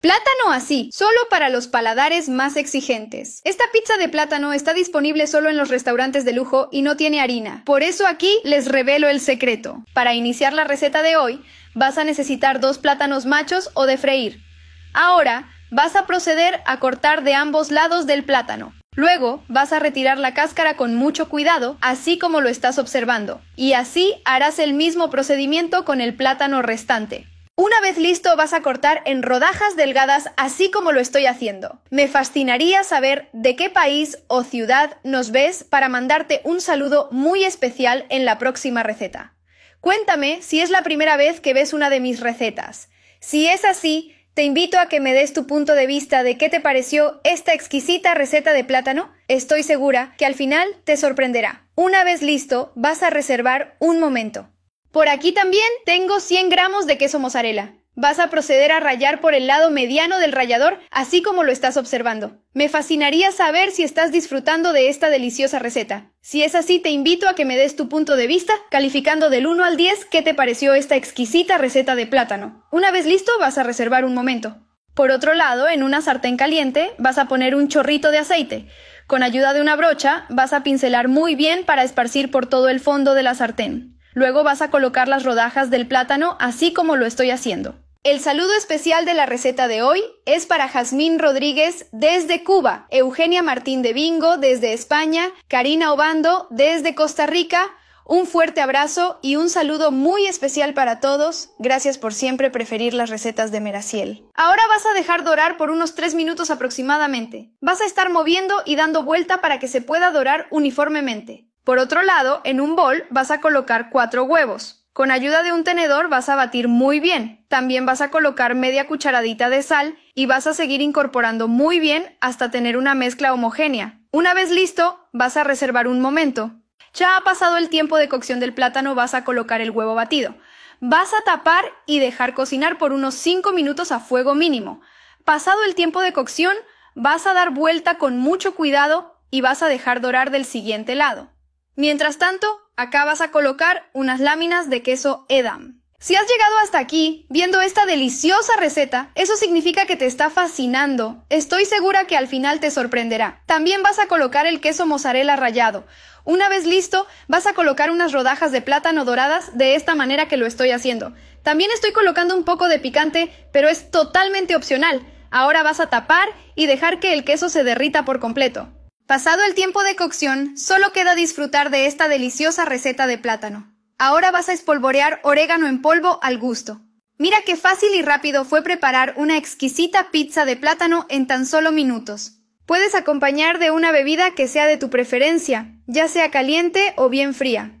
Plátano así, solo para los paladares más exigentes. Esta pizza de plátano está disponible solo en los restaurantes de lujo y no tiene harina. Por eso aquí les revelo el secreto. Para iniciar la receta de hoy, vas a necesitar dos plátanos machos o de freír. Ahora, vas a proceder a cortar de ambos lados del plátano. Luego vas a retirar la cáscara con mucho cuidado, así como lo estás observando, y así harás el mismo procedimiento con el plátano restante. Una vez listo vas a cortar en rodajas delgadas así como lo estoy haciendo. Me fascinaría saber de qué país o ciudad nos ves para mandarte un saludo muy especial en la próxima receta. Cuéntame si es la primera vez que ves una de mis recetas. Si es así, te invito a que me des tu punto de vista de qué te pareció esta exquisita receta de plátano. Estoy segura que al final te sorprenderá. Una vez listo, vas a reservar un momento. Por aquí también tengo 100 gramos de queso mozzarella. Vas a proceder a rayar por el lado mediano del rallador, así como lo estás observando. Me fascinaría saber si estás disfrutando de esta deliciosa receta. Si es así, te invito a que me des tu punto de vista, calificando del 1 al 10 qué te pareció esta exquisita receta de plátano. Una vez listo, vas a reservar un momento. Por otro lado, en una sartén caliente, vas a poner un chorrito de aceite. Con ayuda de una brocha, vas a pincelar muy bien para esparcir por todo el fondo de la sartén. Luego vas a colocar las rodajas del plátano así como lo estoy haciendo. El saludo especial de la receta de hoy es para Jazmín Rodríguez desde Cuba, Eugenia Martín de Bingo desde España, Karina Obando desde Costa Rica. Un fuerte abrazo y un saludo muy especial para todos. Gracias por siempre preferir las recetas de Meraciel. Ahora vas a dejar dorar por unos 3 minutos aproximadamente. Vas a estar moviendo y dando vuelta para que se pueda dorar uniformemente. Por otro lado, en un bol vas a colocar cuatro huevos. Con ayuda de un tenedor vas a batir muy bien. También vas a colocar media cucharadita de sal y vas a seguir incorporando muy bien hasta tener una mezcla homogénea. Una vez listo, vas a reservar un momento. Ya ha pasado el tiempo de cocción del plátano, vas a colocar el huevo batido. Vas a tapar y dejar cocinar por unos 5 minutos a fuego mínimo. Pasado el tiempo de cocción, vas a dar vuelta con mucho cuidado y vas a dejar dorar del siguiente lado. Mientras tanto, acá vas a colocar unas láminas de queso Edam. Si has llegado hasta aquí viendo esta deliciosa receta, eso significa que te está fascinando. Estoy segura que al final te sorprenderá. También vas a colocar el queso mozzarella rallado. Una vez listo, vas a colocar unas rodajas de plátano doradas de esta manera que lo estoy haciendo. También estoy colocando un poco de picante, pero es totalmente opcional. Ahora vas a tapar y dejar que el queso se derrita por completo. Pasado el tiempo de cocción, solo queda disfrutar de esta deliciosa receta de plátano. Ahora vas a espolvorear orégano en polvo al gusto. Mira qué fácil y rápido fue preparar una exquisita pizza de plátano en tan solo minutos. Puedes acompañar de una bebida que sea de tu preferencia, ya sea caliente o bien fría.